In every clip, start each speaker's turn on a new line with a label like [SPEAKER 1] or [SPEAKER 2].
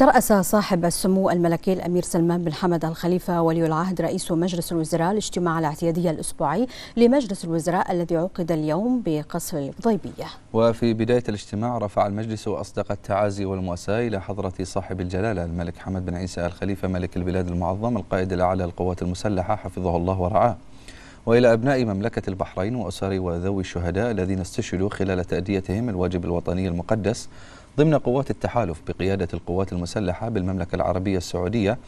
[SPEAKER 1] ترأس صاحب السمو الملكي الأمير سلمان بن حمد الخليفة ولي العهد رئيس مجلس الوزراء الاجتماع الاعتيادي الأسبوعي لمجلس الوزراء الذي عقد اليوم بقصر القضيبية
[SPEAKER 2] وفي بداية الاجتماع رفع المجلس أصدق التعازي والمواساة إلى حضرة صاحب الجلالة الملك حمد بن عيسى الخليفة ملك البلاد المعظم القائد الأعلى للقوات المسلحة حفظه الله ورعاه وإلى أبناء مملكة البحرين وأسر وذوي الشهداء الذين استشهدوا خلال تأديتهم الواجب الوطني المقدس ضمن قوات التحالف بقيادة القوات المسلحة بالمملكة العربية السعودية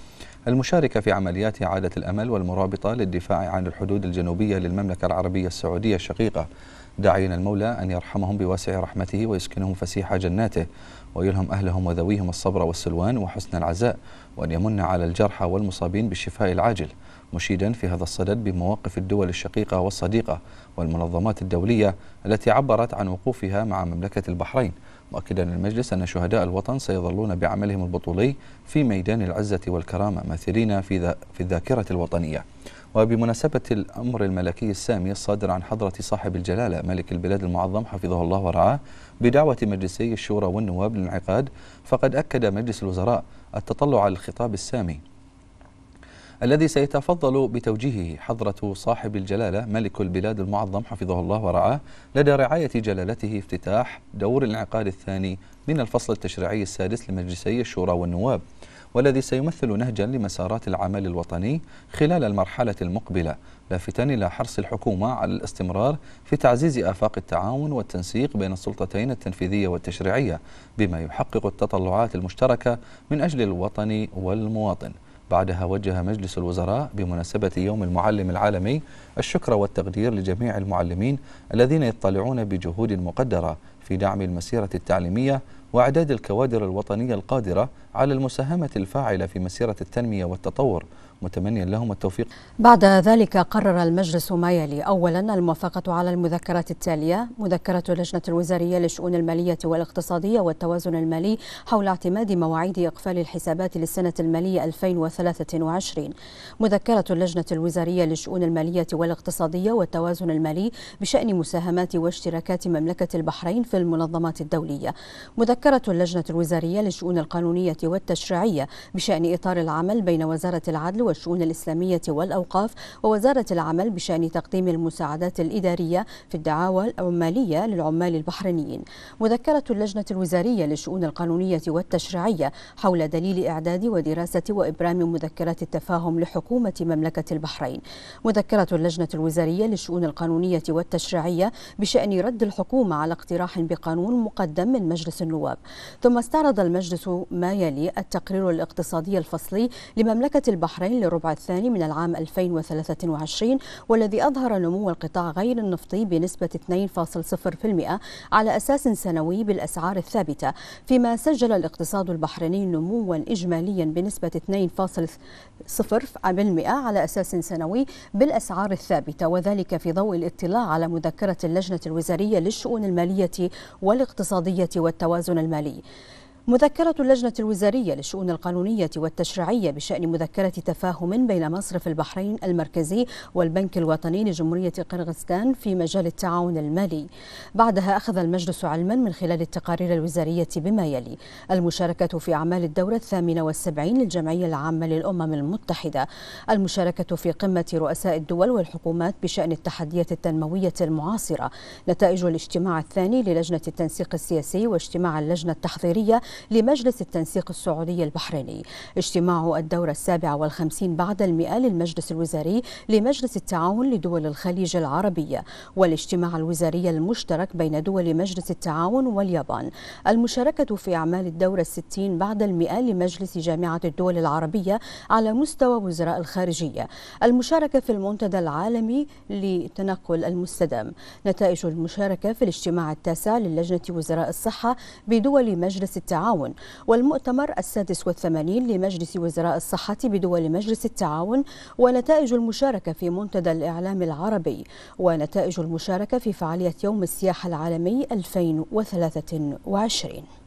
[SPEAKER 2] المشاركة في عمليات إعادة الأمل والمرابطة للدفاع عن الحدود الجنوبية للمملكة العربية السعودية الشقيقة داعين المولى أن يرحمهم بواسع رحمته ويسكنهم فسيح جناته ويلهم أهلهم وذويهم الصبر والسلوان وحسن العزاء وأن يمن على الجرحى والمصابين بالشفاء العاجل مشيدا في هذا الصدد بمواقف الدول الشقيقة والصديقة والمنظمات الدولية التي عبرت عن وقوفها مع مملكة البحرين مؤكدا المجلس أن شهداء الوطن سيظلون بعملهم البطولي في ميدان العزة والكرامة ماثلين في, ذا في الذاكرة الوطنية وبمناسبة الأمر الملكي السامي الصادر عن حضرة صاحب الجلالة ملك البلاد المعظم حفظه الله ورعاه بدعوة مجلسي الشورى والنواب للانعقاد فقد أكد مجلس الوزراء التطلع على الخطاب السامي الذي سيتفضل بتوجيهه حضرة صاحب الجلالة ملك البلاد المعظم حفظه الله ورعاه لدى رعاية جلالته افتتاح دور الانعقاد الثاني من الفصل التشريعي السادس لمجلسي الشورى والنواب والذي سيمثل نهجا لمسارات العمل الوطني خلال المرحلة المقبلة لافتا إلى حرص الحكومة على الاستمرار في تعزيز آفاق التعاون والتنسيق بين السلطتين التنفيذية والتشريعية بما يحقق التطلعات المشتركة من أجل الوطن والمواطن بعدها وجه مجلس الوزراء بمناسبة يوم المعلم العالمي الشكر والتقدير لجميع المعلمين الذين يطلعون بجهود مقدرة في دعم المسيرة التعليمية وإعداد الكوادر الوطنية القادرة على المساهمة الفاعلة في مسيرة التنمية والتطور متمنيا لهم التوفيق
[SPEAKER 1] بعد ذلك قرر المجلس ما يلي أولا الموافقة على المذكرات التالية مذكرة اللجنة الوزارية للشؤون المالية والاقتصادية والتوازن المالي حول اعتماد مواعيد إقفال الحسابات للسنة المالية 2023 مذكرة اللجنة الوزارية للشؤون المالية والاقتصادية والتوازن المالي بشأن مساهمات واشتراكات مملكة البحرين في المنظمات الدولية مذكرة اللجنة الوزارية للشؤون القانونية والتشريعية بشأن إطار العمل بين وزارة العدل والشؤون الإسلامية والأوقاف ووزارة العمل بشأن تقديم المساعدات الإدارية في الدعاوى العمالية للعمال البحرينيين مذكرة اللجنة الوزارية للشؤون القانونية والتشريعية حول دليل إعداد ودراسة وإبرام مذكرات التفاهم لحكومة مملكة البحرين مذكرة اللجنة الوزارية للشؤون القانونية والتشريعية بشأن رد الحكومة على اقتراح بقانون مقدم من مجلس النواب ثم استعرض المجلس ما يلي التقرير الاقتصادي الفصلي لمملكة البحرين للربع الثاني من العام 2023 والذي أظهر نمو القطاع غير النفطي بنسبة 2.0% على أساس سنوي بالأسعار الثابتة فيما سجل الاقتصاد البحريني نموا إجماليا بنسبة 2.0% على أساس سنوي بالأسعار الثابتة وذلك في ضوء الاطلاع على مذكرة اللجنة الوزارية للشؤون المالية والاقتصادية والتوازن المالي مذكرة اللجنة الوزارية للشؤون القانونية والتشريعية بشأن مذكرة تفاهم بين مصرف البحرين المركزي والبنك الوطني لجمهورية قرغستان في مجال التعاون المالي. بعدها أخذ المجلس علما من خلال التقارير الوزارية بما يلي: المشاركة في أعمال الدورة الثامنة والسبعين للجمعية العامة للأمم المتحدة، المشاركة في قمة رؤساء الدول والحكومات بشأن التحديات التنموية المعاصرة، نتائج الاجتماع الثاني للجنة التنسيق السياسي واجتماع اللجنة التحضيرية لمجلس التنسيق السعودي البحريني اجتماع الدورة السابعة والخمسين بعد المئة للمجلس الوزاري لمجلس التعاون لدول الخليج العربية والاجتماع الوزاري المشترك بين دول مجلس التعاون واليابان المشاركة في أعمال الدورة الستين بعد المئة لمجلس جامعة الدول العربية على مستوى وزراء الخارجية المشاركة في المنتدى العالمي لتنقل المستدام نتائج المشاركة في الاجتماع التاسع للجنة وزراء الصحة بدول مجلس التعاون التعاون والمؤتمر السادس والثمانين لمجلس وزراء الصحة بدول مجلس التعاون ونتائج المشاركة في منتدى الإعلام العربي ونتائج المشاركة في فعالية يوم السياحة العالمي 2023